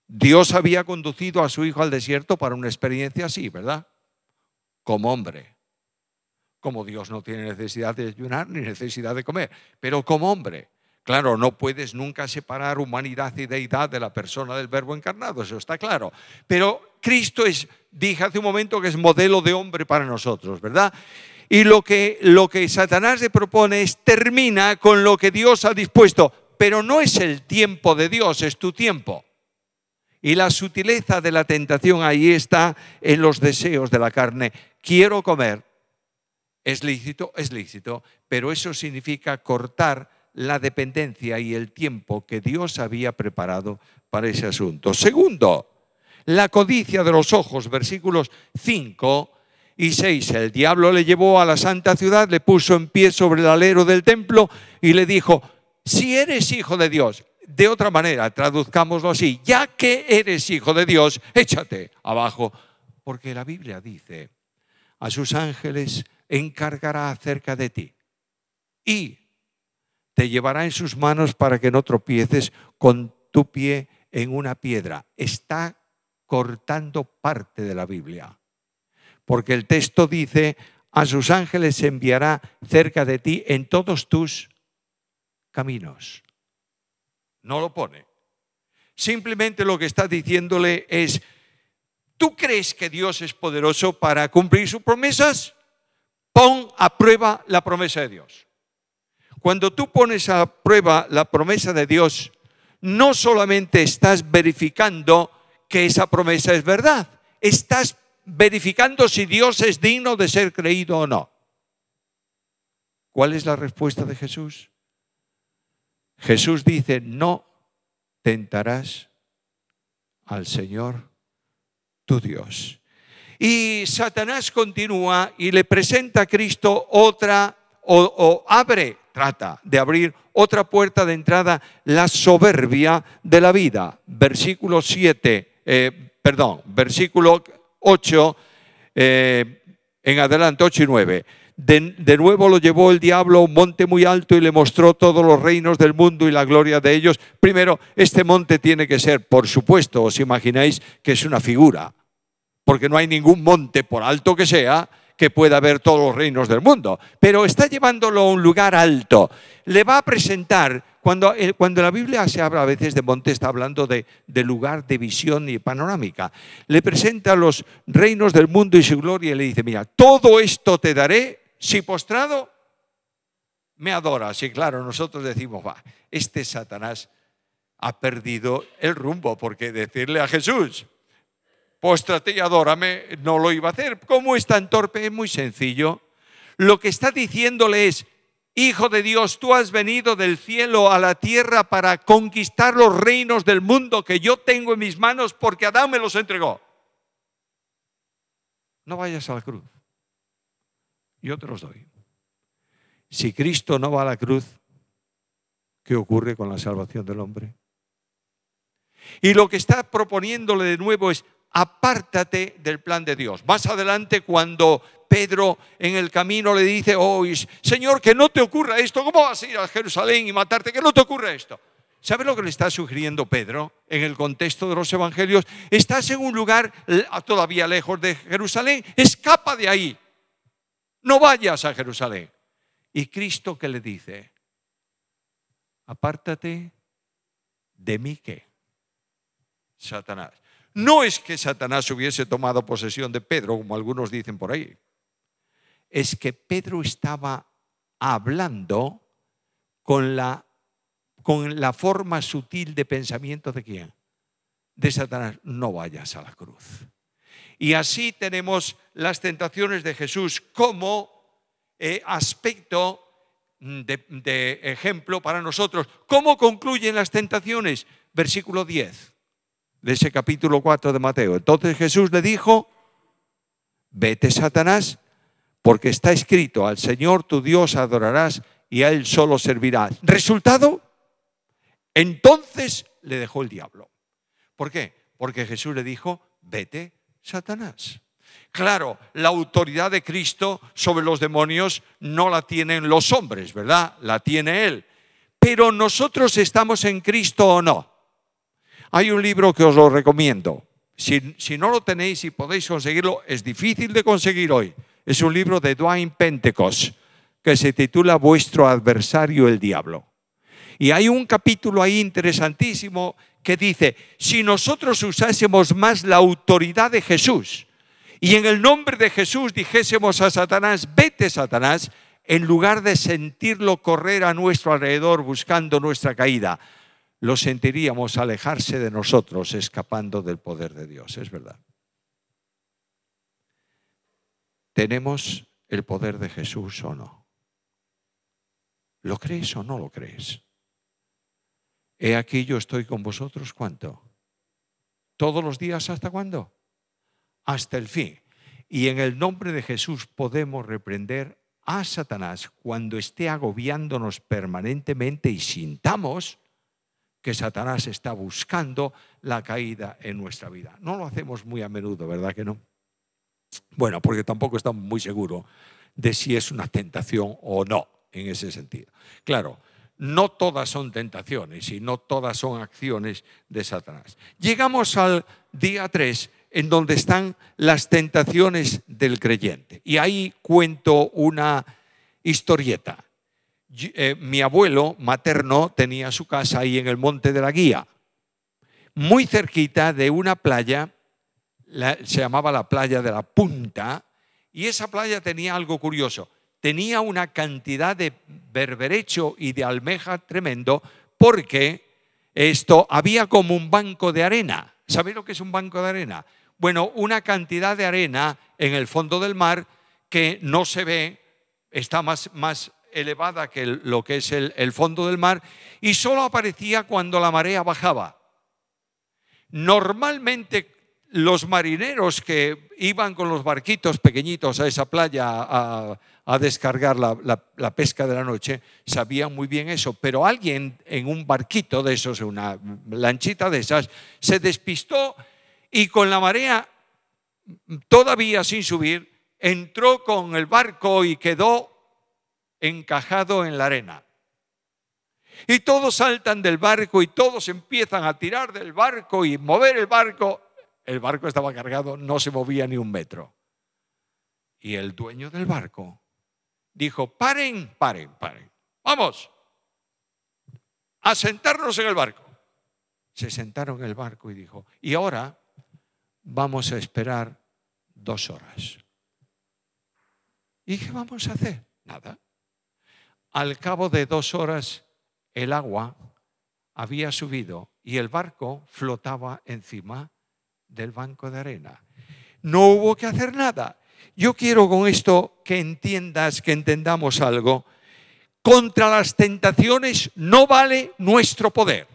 Dios había conducido a su hijo al desierto para una experiencia así, ¿verdad? Como hombre como Dios no tiene necesidad de ayunar ni necesidad de comer, pero como hombre. Claro, no puedes nunca separar humanidad y deidad de la persona del verbo encarnado, eso está claro. Pero Cristo es, dije hace un momento que es modelo de hombre para nosotros, ¿verdad? Y lo que, lo que Satanás le propone es termina con lo que Dios ha dispuesto, pero no es el tiempo de Dios, es tu tiempo. Y la sutileza de la tentación ahí está en los deseos de la carne. Quiero comer, es lícito, es lícito, pero eso significa cortar la dependencia y el tiempo que Dios había preparado para ese asunto. Segundo, la codicia de los ojos, versículos 5 y 6. El diablo le llevó a la santa ciudad, le puso en pie sobre el alero del templo y le dijo, si eres hijo de Dios, de otra manera, traduzcámoslo así, ya que eres hijo de Dios, échate abajo, porque la Biblia dice, a sus ángeles encargará acerca de ti y te llevará en sus manos para que no tropieces con tu pie en una piedra. Está cortando parte de la Biblia, porque el texto dice, a sus ángeles enviará cerca de ti en todos tus caminos. No lo pone. Simplemente lo que está diciéndole es, ¿tú crees que Dios es poderoso para cumplir sus promesas? Pon a prueba la promesa de Dios. Cuando tú pones a prueba la promesa de Dios, no solamente estás verificando que esa promesa es verdad, estás verificando si Dios es digno de ser creído o no. ¿Cuál es la respuesta de Jesús? Jesús dice, no tentarás al Señor tu Dios. Y Satanás continúa y le presenta a Cristo otra, o, abre, trata de abrir otra puerta de entrada, la soberbia de la vida. Versículo 7, eh, perdón, versículo 8, eh, en adelante, 8 y 9. De, de, nuevo lo llevó el diablo a un monte muy alto y le mostró todos los reinos del mundo y la gloria de ellos. Primero, este monte tiene que ser, por supuesto, os imagináis que es una figura, porque no hay ningún monte, por alto que sea, que pueda ver todos los reinos del mundo, pero está llevándolo a un lugar alto. Le va a presentar, cuando, eh, cuando la Biblia se habla a veces de monte, está hablando de, lugar de visión y panorámica. Le presenta los reinos del mundo y su gloria y le dice, mira, todo esto te daré si postrado me adoras. Y claro, nosotros decimos, va, este Satanás ha perdido el rumbo, porque decirle a Jesús, póstrate y adórame, no lo iba a hacer. ¿Cómo es tan torpe? Es muy sencillo. Lo que está diciéndole es, Hijo de Dios, tú has venido del cielo a la tierra para conquistar los reinos del mundo que yo tengo en mis manos porque Adán me los entregó. No vayas a la cruz. Yo te los doy. Si Cristo no va a la cruz, ¿qué ocurre con la salvación del hombre? Y lo que está proponiéndole de nuevo es, apártate del plan de Dios. Más adelante cuando Pedro en el camino le dice, oh, Señor, que no te ocurra esto, ¿cómo vas a ir a Jerusalén y matarte? Que no te ocurra esto. ¿Sabe lo que le está sugiriendo Pedro en el contexto de los evangelios? Estás en un lugar todavía lejos de Jerusalén, escapa de ahí, no vayas a Jerusalén. ¿Y Cristo que le dice? Apártate de mí que, Satanás. No es que Satanás hubiese tomado posesión de Pedro, como algunos dicen por ahí. Es que Pedro estaba hablando con la, con la forma sutil de pensamiento de quién? De Satanás. No vayas a la cruz. Y así tenemos las tentaciones de Jesús como eh, aspecto de, de, ejemplo para nosotros. ¿Cómo concluyen las tentaciones? Versículo 10 de ese capítulo 4 de Mateo. Entonces Jesús le dijo, vete Satanás, porque está escrito, al Señor tu Dios adorarás y a Él solo servirás. Resultado, entonces le dejó el diablo. ¿Por qué? Porque Jesús le dijo, vete Satanás. Claro, la autoridad de Cristo sobre los demonios no la tienen los hombres, ¿verdad? La tiene Él. Pero nosotros estamos en Cristo o no. Hay un libro que os lo recomiendo. Si, no lo tenéis y podéis conseguirlo, es difícil de conseguir hoy. Es un libro de Dwayne Pentecost que se titula Vuestro adversario el diablo. Y hay un capítulo ahí interesantísimo que dice, si nosotros usásemos más la autoridad de Jesús y en el nombre de Jesús dijésemos a Satanás, vete Satanás, en lugar de sentirlo correr a nuestro alrededor buscando nuestra caída, lo sentiríamos alejarse de nosotros escapando del poder de Dios, es verdad. ¿Tenemos el poder de Jesús o no? ¿Lo crees o no lo crees? He aquí yo estoy con vosotros cuánto? Todos los días hasta cuándo? Hasta el fin. Y en el nombre de Jesús podemos reprender a Satanás cuando esté agobiándonos permanentemente y sintamos que Satanás está buscando la caída en nuestra vida. No lo hacemos muy a menudo, ¿verdad que no? Bueno, porque tampoco estamos muy seguros de si es una tentación o no en ese sentido. Claro, no todas son tentaciones y no todas son acciones de Satanás. Llegamos al día 3 en donde están las tentaciones del creyente. Y ahí cuento una historieta eh, mi abuelo materno tenía su casa ahí en el Monte de la Guía, muy cerquita de una playa, se llamaba la playa de la Punta, y esa playa tenía algo curioso, tenía una cantidad de berberecho y de almeja tremendo porque esto había como un banco de arena. ¿Sabéis lo que es un banco de arena? Bueno, una cantidad de arena en el fondo del mar que no se ve, está más, más elevada que lo que es el, fondo del mar y solo aparecía cuando la marea bajaba. Normalmente los marineros que iban con los barquitos pequeñitos a esa playa a, descargar la, pesca de la noche sabían muy bien eso, pero alguien en un barquito de esos, una lanchita de esas, se despistó y con la marea todavía sin subir, entró con el barco y quedó encajado en la arena. Y todos saltan del barco y todos empiezan a tirar del barco y mover el barco. El barco estaba cargado, no se movía ni un metro. Y el dueño del barco dijo, paren, paren, paren. Vamos a sentarnos en el barco. Se sentaron en el barco y dijo, y ahora vamos a esperar dos horas. ¿Y qué vamos a hacer? Nada. Al cabo de dos horas el agua había subido y el barco flotaba encima del banco de arena. No hubo que hacer nada. Yo quiero con esto que entiendas, que entendamos algo. Contra las tentaciones no vale nuestro poder.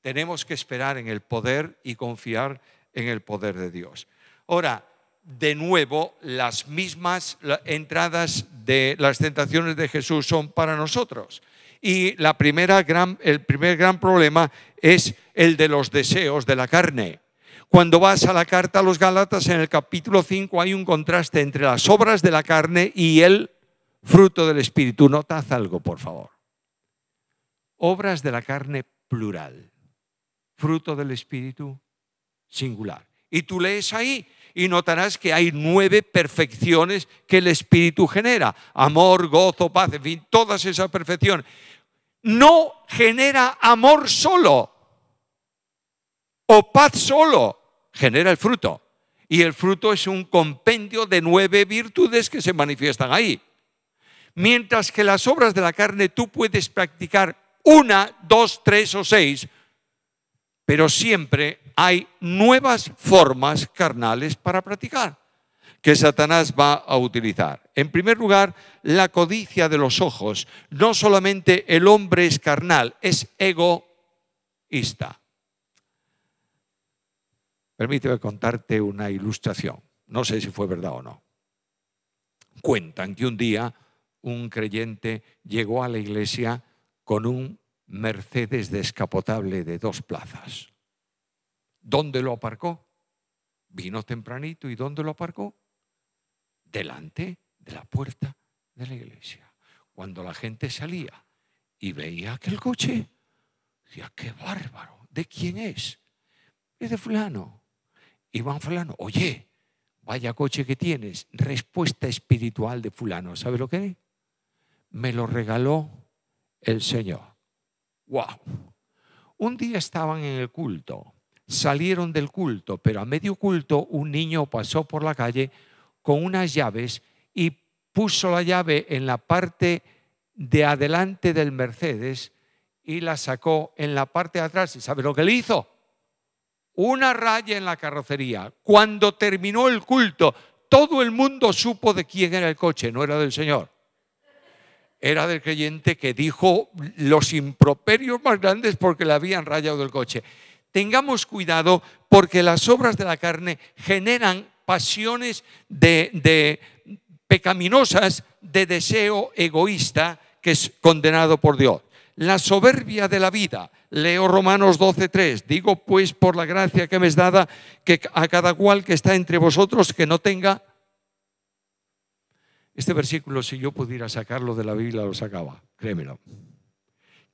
Tenemos que esperar en el poder y confiar en el poder de Dios. Ahora, de nuevo, las mismas entradas de las tentaciones de Jesús son para nosotros. Y la primera gran, el primer gran problema es el de los deseos de la carne. Cuando vas a la carta a los Galatas, en el capítulo 5 hay un contraste entre las obras de la carne y el fruto del Espíritu. Notad algo, por favor. Obras de la carne plural. Fruto del Espíritu singular. Y tú lees ahí y notarás que hay nueve perfecciones que el Espíritu genera. Amor, gozo, paz, en fin, todas esas perfecciones. No genera amor solo o paz solo, genera el fruto. Y el fruto es un compendio de nueve virtudes que se manifiestan ahí. Mientras que las obras de la carne tú puedes practicar una, dos, tres o seis, pero siempre hay nuevas formas carnales para practicar que Satanás va a utilizar. En primer lugar, la codicia de los ojos. No solamente el hombre es carnal, es egoísta. Permíteme contarte una ilustración. No sé si fue verdad o no. Cuentan que un día un creyente llegó a la iglesia con un Mercedes descapotable de dos plazas. ¿Dónde lo aparcó? Vino tempranito y ¿dónde lo aparcó? Delante de la puerta de la iglesia. Cuando la gente salía y veía aquel coche, decía, qué bárbaro, ¿de quién es? Es de fulano. Iván fulano, oye, vaya coche que tienes, respuesta espiritual de fulano, ¿sabe lo que Me lo regaló el Señor. ¡Wow! Un día estaban en el culto, salieron del culto, pero a medio culto un niño pasó por la calle con unas llaves y puso la llave en la parte de adelante del Mercedes y la sacó en la parte de atrás. ¿Y sabe lo que le hizo? Una raya en la carrocería. Cuando terminó el culto, todo el mundo supo de quién era el coche, no era del Señor era del creyente que dijo los improperios más grandes porque le habían rayado el coche. Tengamos cuidado porque las obras de la carne generan pasiones de, pecaminosas de deseo egoísta que es condenado por Dios. La soberbia de la vida, Leo Romanos 12:3. Digo pues por la gracia que me es dada que a cada cual que está entre vosotros que no tenga este versículo, si yo pudiera sacarlo de la Biblia, lo sacaba, créemelo.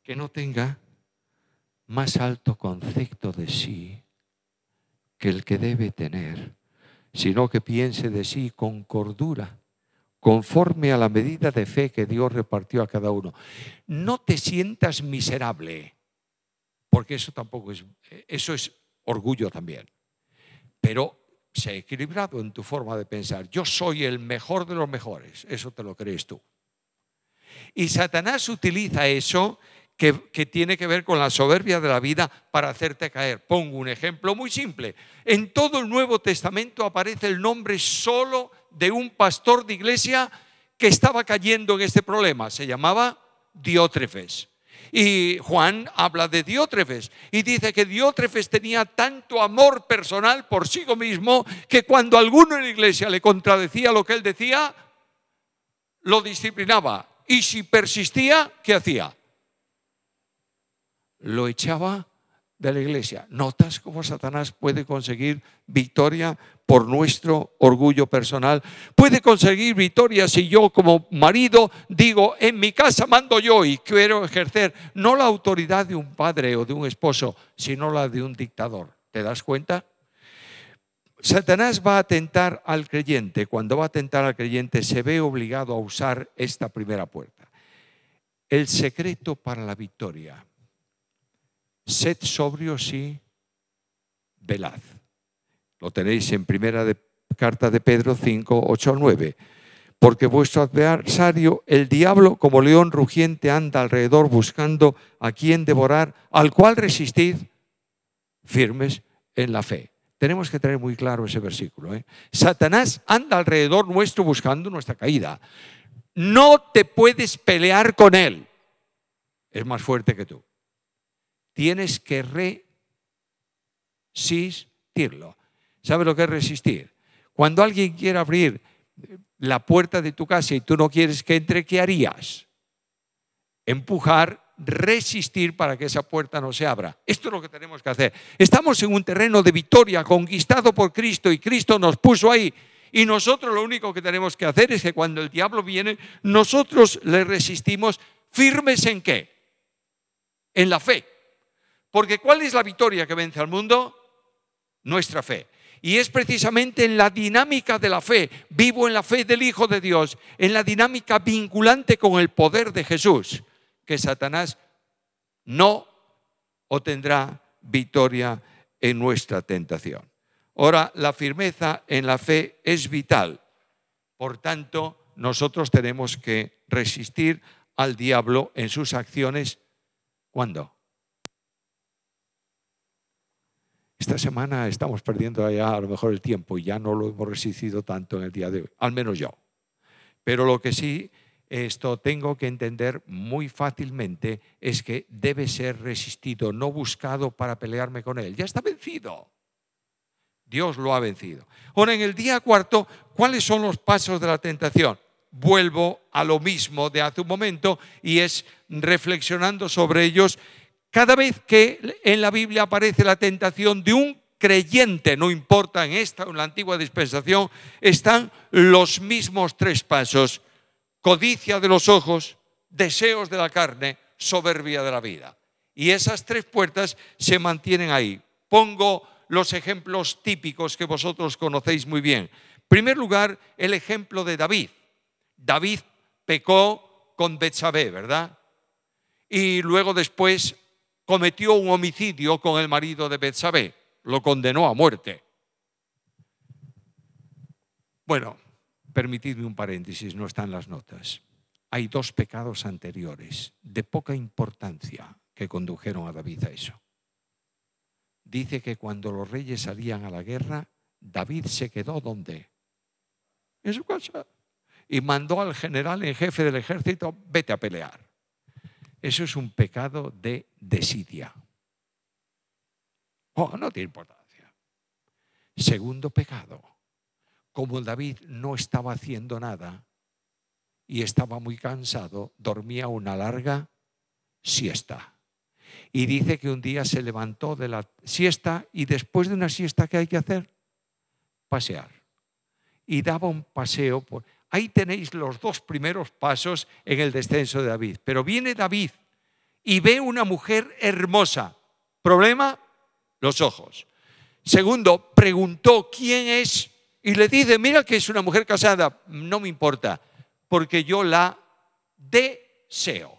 Que no tenga más alto concepto de sí que el que debe tener, sino que piense de sí con cordura, conforme a la medida de fe que Dios repartió a cada uno. No te sientas miserable, porque eso tampoco es, eso es orgullo también. Pero ha equilibrado en tu forma de pensar. Yo soy el mejor de los mejores. Eso te lo crees tú. Y Satanás utiliza eso que, que, tiene que ver con la soberbia de la vida para hacerte caer. Pongo un ejemplo muy simple. En todo el Nuevo Testamento aparece el nombre solo de un pastor de iglesia que estaba cayendo en este problema. Se llamaba Diótrefes. Y Juan habla de Diótrefes y dice que Diótrefes tenía tanto amor personal por sí mismo que cuando alguno en la iglesia le contradecía lo que él decía, lo disciplinaba. Y si persistía, ¿qué hacía? Lo echaba de la iglesia. ¿Notas cómo Satanás puede conseguir victoria por nuestro orgullo personal? Puede conseguir victoria si yo como marido digo, en mi casa mando yo y quiero ejercer no la autoridad de un padre o de un esposo, sino la de un dictador. ¿Te das cuenta? Satanás va a atentar al creyente. Cuando va a atentar al creyente se ve obligado a usar esta primera puerta. El secreto para la victoria sed sobrio y velad. Lo tenéis en primera carta de Pedro 5, 8 9. Porque vuestro adversario, el diablo, como león rugiente, anda alrededor buscando a quien devorar, al cual resistid firmes en la fe. Tenemos que tener muy claro ese versículo. ¿eh? Satanás anda alrededor nuestro buscando nuestra caída. No te puedes pelear con él. Es más fuerte que tú tienes que resistirlo. ¿Sabes lo que es resistir? Cuando alguien quiere abrir la puerta de tu casa y tú no quieres que entre, ¿qué harías? Empujar, resistir para que esa puerta no se abra. Esto es lo que tenemos que hacer. Estamos en un terreno de victoria conquistado por Cristo y Cristo nos puso ahí. Y nosotros lo único que tenemos que hacer es que cuando el diablo viene, nosotros le resistimos firmes en qué? En la fe. Porque ¿cuál es la victoria que vence al mundo? Nuestra fe. Y es precisamente en la dinámica de la fe, vivo en la fe del Hijo de Dios, en la dinámica vinculante con el poder de Jesús, que Satanás no obtendrá victoria en nuestra tentación. Ahora, la firmeza en la fe es vital. Por tanto, nosotros tenemos que resistir al diablo en sus acciones. ¿Cuándo? Esta semana estamos perdiendo ya a lo mejor el tiempo y ya no lo hemos resistido tanto en el día de hoy, al menos yo. Pero lo que sí esto tengo que entender muy fácilmente es que debe ser resistido, no buscado para pelearme con él. Ya está vencido. Dios lo ha vencido. Ahora, en el día cuarto, ¿cuáles son los pasos de la tentación? Vuelvo a lo mismo de hace un momento y es reflexionando sobre ellos cada vez que en la Biblia aparece la tentación de un creyente, no importa en esta o en la antigua dispensación, están los mismos tres pasos. Codicia de los ojos, deseos de la carne, soberbia de la vida. Y esas tres puertas se mantienen ahí. Pongo los ejemplos típicos que vosotros conocéis muy bien. En primer lugar, el ejemplo de David. David pecó con Betsabé, ¿verdad? Y luego después cometió un homicidio con el marido de Betsabé, lo condenó a muerte. Bueno, permitidme un paréntesis, no están las notas. Hay dos pecados anteriores de poca importancia que condujeron a David a eso. Dice que cuando los reyes salían a la guerra, David se quedó donde? En su casa. Y mandó al general en jefe del ejército, vete a pelear. Eso es un pecado de desidia. Oh, no tiene importancia. Segundo pecado, como David no estaba haciendo nada y estaba muy cansado, dormía una larga siesta. Y dice que un día se levantó de la siesta y después de una siesta, ¿qué hay que hacer? Pasear. Y daba un paseo por ahí tenéis los dos primeros pasos en el descenso de David. Pero viene David y ve una mujer hermosa. Problema, los ojos. Segundo, preguntó quién es y le dice, mira que es una mujer casada, no me importa, porque yo la deseo.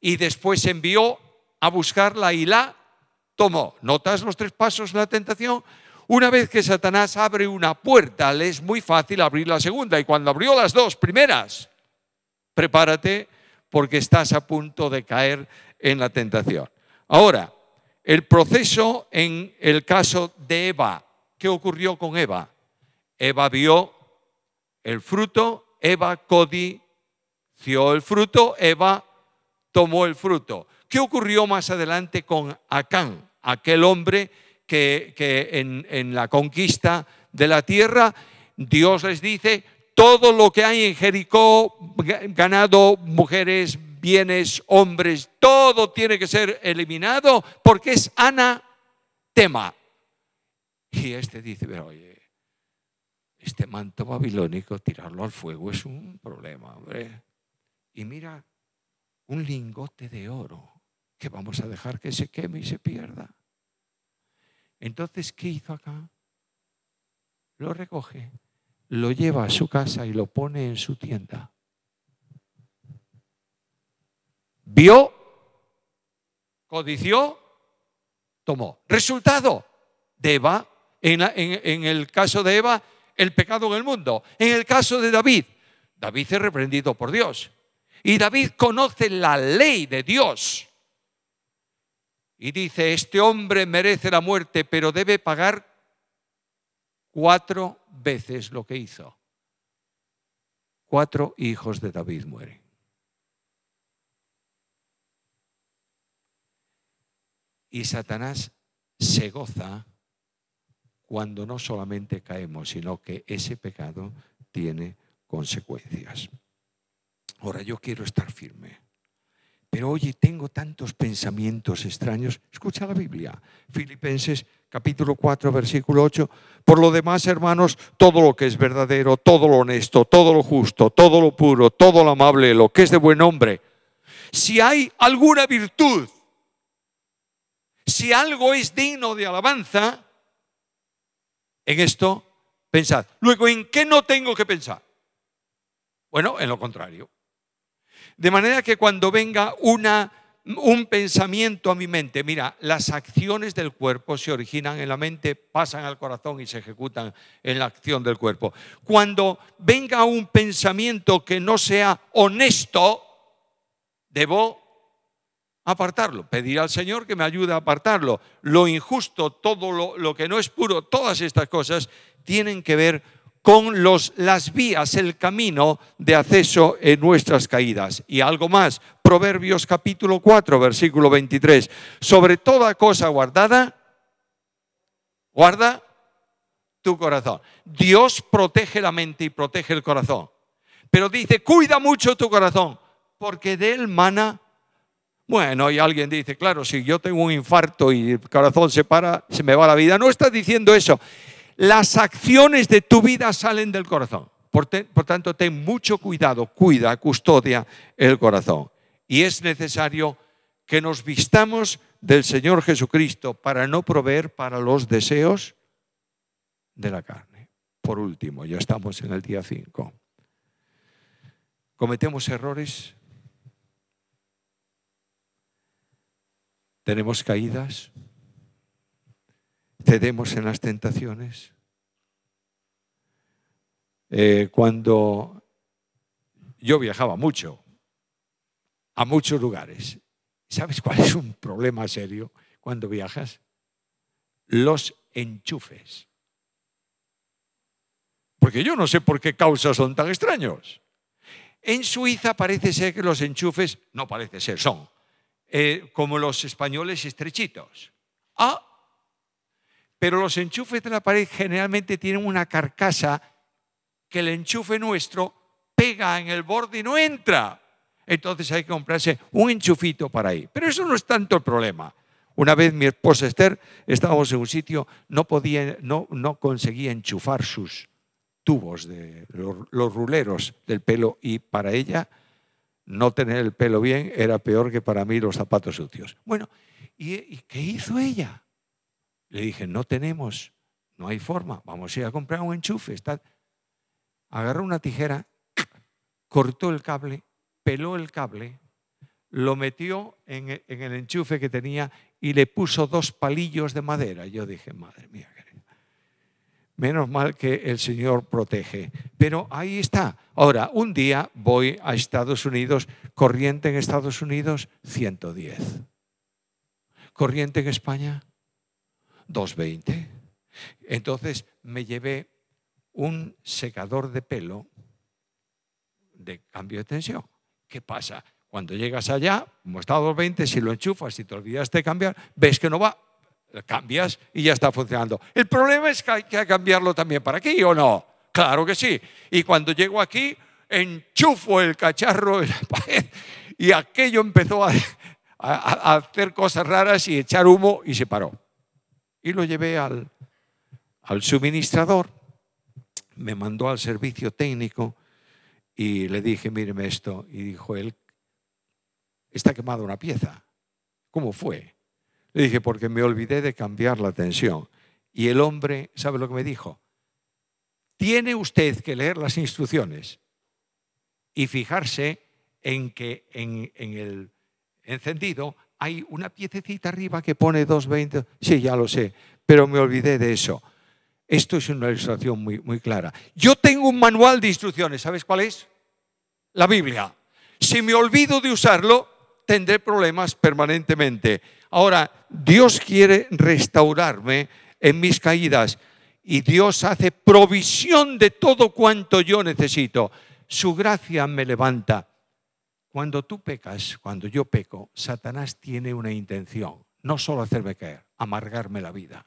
Y después envió a buscarla y la tomó. ¿Notas los tres pasos de la tentación? Una vez que Satanás abre una puerta, le es muy fácil abrir la segunda. Y cuando abrió las dos primeras, prepárate porque estás a punto de caer en la tentación. Ahora, el proceso en el caso de Eva. ¿Qué ocurrió con Eva? Eva vio el fruto, Eva codició el fruto, Eva tomó el fruto. ¿Qué ocurrió más adelante con Acán, aquel hombre que, en, en la conquista de la tierra, Dios les dice, todo lo que hay en Jericó, ganado, mujeres, bienes, hombres, todo tiene que ser eliminado porque es anatema. Y este dice, pero oye, este manto babilónico, tirarlo al fuego es un problema, hombre. Y mira, un lingote de oro que vamos a dejar que se queme y se pierda. Entonces, ¿qué hizo acá? Lo recoge, lo lleva a su casa y lo pone en su tienda. Vio, codició, tomó. Resultado de Eva, en, el caso de Eva, el pecado en el mundo. En el caso de David, David es reprendido por Dios. Y David conoce la ley de Dios y dice, este hombre merece la muerte, pero debe pagar cuatro veces lo que hizo. Cuatro hijos de David mueren. Y Satanás se goza cuando no solamente caemos, sino que ese pecado tiene consecuencias. Ahora yo quiero estar firme. Pero oye, tengo tantos pensamientos extraños. Escucha la Biblia. Filipenses capítulo 4, versículo 8. Por lo demás, hermanos, todo lo que es verdadero, todo lo honesto, todo lo justo, todo lo puro, todo lo amable, lo que es de buen hombre. Si hay alguna virtud, si algo es digno de alabanza, en esto pensad. Luego, ¿en qué no tengo que pensar? Bueno, en lo contrario. De manera que cuando venga una, un pensamiento a mi mente, mira, las acciones del cuerpo se originan en la mente, pasan al corazón y se ejecutan en la acción del cuerpo. Cuando venga un pensamiento que no sea honesto, debo apartarlo, pedir al Señor que me ayude a apartarlo. Lo injusto, todo lo, lo que no es puro, todas estas cosas tienen que ver con con los, las vías, el camino de acceso en nuestras caídas. Y algo más, Proverbios capítulo 4, versículo 23. Sobre toda cosa guardada, guarda tu corazón. Dios protege la mente y protege el corazón. Pero dice, cuida mucho tu corazón, porque de él mana. Bueno, y alguien dice, claro, si yo tengo un infarto y el corazón se para, se me va la vida. No está diciendo eso. Las acciones de tu vida salen del corazón. Por, tanto, ten mucho cuidado, cuida, custodia el corazón. Y es necesario que nos vistamos del Señor Jesucristo para no proveer para los deseos de la carne. Por último, ya estamos en el día 5. ¿Cometemos errores? ¿Tenemos caídas? cedemos en las tentaciones. Eh, cuando yo viajaba mucho, a muchos lugares, ¿sabes cuál es un problema serio cuando viajas? Los enchufes. Porque yo no sé por qué causas son tan extraños. En Suiza parece ser que los enchufes, no parece ser, son eh, como los españoles estrechitos. Ah, pero los enchufes de la pared generalmente tienen una carcasa que el enchufe nuestro pega en el borde y no entra. Entonces hay que comprarse un enchufito para ahí. Pero eso no es tanto el problema. Una vez mi esposa Esther, estábamos en un sitio, no, podía, no, no conseguía enchufar sus tubos, de, los, ruleros del pelo y para ella no tener el pelo bien era peor que para mí los zapatos sucios. Bueno, y qué hizo ella? Le dije, no tenemos, no hay forma, vamos a ir a comprar un enchufe. Está... Agarró una tijera, cortó el cable, peló el cable, lo metió en, e, en el enchufe que tenía y le puso dos palillos de madera. Yo dije, madre mía, menos mal que el Señor protege. Pero ahí está. Ahora, un día voy a Estados Unidos, corriente en Estados Unidos, 110. Corriente en España, 2.20. Entonces me llevé un secador de pelo de cambio de tensión. ¿Qué pasa? Cuando llegas allá, como está 2.20, si lo enchufas, y te olvidas de cambiar, ves que no va, cambias y ya está funcionando. El problema es que hay que cambiarlo también para aquí, ¿o no? Claro que sí. Y cuando llego aquí, enchufo el cacharro la pared y aquello empezó a hacer cosas raras y echar humo y se paró y lo llevé al, suministrador, me mandó al servicio técnico y le dije, míreme esto, y dijo él, está quemada una pieza. ¿Cómo fue? Le dije, porque me olvidé de cambiar la tensión. Y el hombre, ¿sabe lo que me dijo? Tiene usted que leer las instrucciones y fijarse en que en, en el encendido hay una piececita arriba que pone 2.20. Sí, ya lo sé, pero me olvidé de eso. Esto es una ilustración muy, muy clara. Yo tengo un manual de instrucciones, ¿sabes cuál es? La Biblia. Si me olvido de usarlo, tendré problemas permanentemente. Ahora, Dios quiere restaurarme en mis caídas y Dios hace provisión de todo cuanto yo necesito. Su gracia me levanta. Cuando tú pecas, cuando yo peco, Satanás tiene una intención, no solo hacerme caer, amargarme la vida.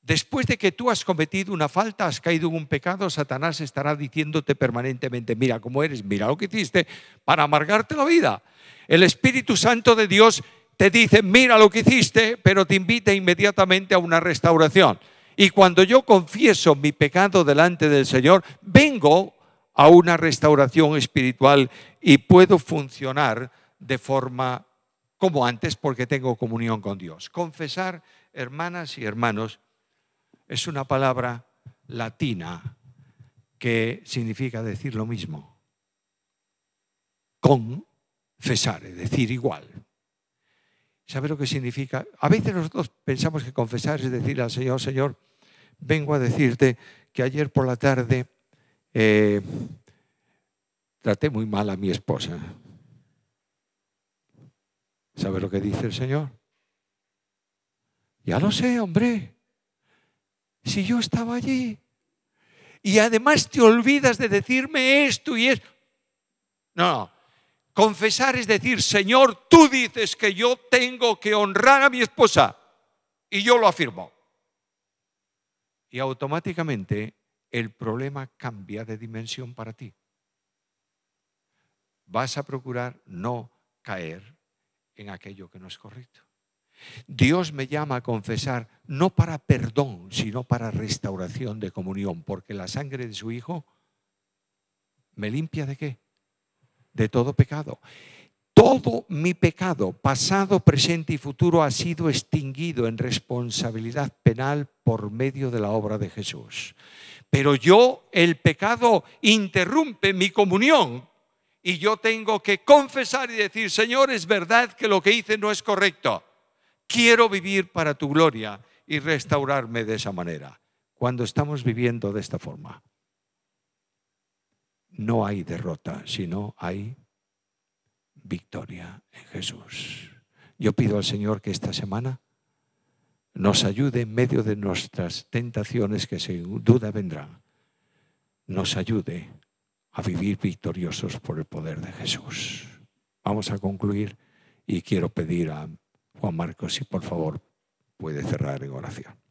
Después de que tú has cometido una falta, has caído en un pecado, Satanás estará diciéndote permanentemente, mira cómo eres, mira lo que hiciste, para amargarte la vida. El Espíritu Santo de Dios te dice, mira lo que hiciste, pero te invita inmediatamente a una restauración. Y cuando yo confieso mi pecado delante del Señor, vengo a una restauración espiritual y puedo funcionar de forma como antes porque tengo comunión con Dios. Confesar, hermanas y hermanos, es una palabra latina que significa decir lo mismo. es decir igual. ¿Sabe lo que significa? A veces nosotros pensamos que confesar es decir al Señor, Señor, vengo a decirte que ayer por la tarde eh, Traté muy mal a mi esposa. ¿Sabe lo que dice el Señor? Ya lo sé, hombre. Si yo estaba allí. Y además te olvidas de decirme esto y esto. No, no. Confesar es decir, Señor, tú dices que yo tengo que honrar a mi esposa. Y yo lo afirmo. Y automáticamente el problema cambia de dimensión para ti vas a procurar no caer en aquello que no es correcto. Dios me llama a confesar no para perdón, sino para restauración de comunión, porque la sangre de su Hijo me limpia de qué? De todo pecado. Todo mi pecado, pasado, presente y futuro, ha sido extinguido en responsabilidad penal por medio de la obra de Jesús. Pero yo, el pecado, interrumpe mi comunión y yo tengo que confesar y decir, Señor, es verdad que lo que hice no es correcto. Quiero vivir para tu gloria y restaurarme de esa manera. Cuando estamos viviendo de esta forma, no hay derrota, sino hay victoria en Jesús. Yo pido al Señor que esta semana nos ayude en medio de nuestras tentaciones que sin duda vendrán, nos ayude a vivir victoriosos por el poder de Jesús. Vamos a concluir y quiero pedir a Juan Marcos si por favor puede cerrar en oración.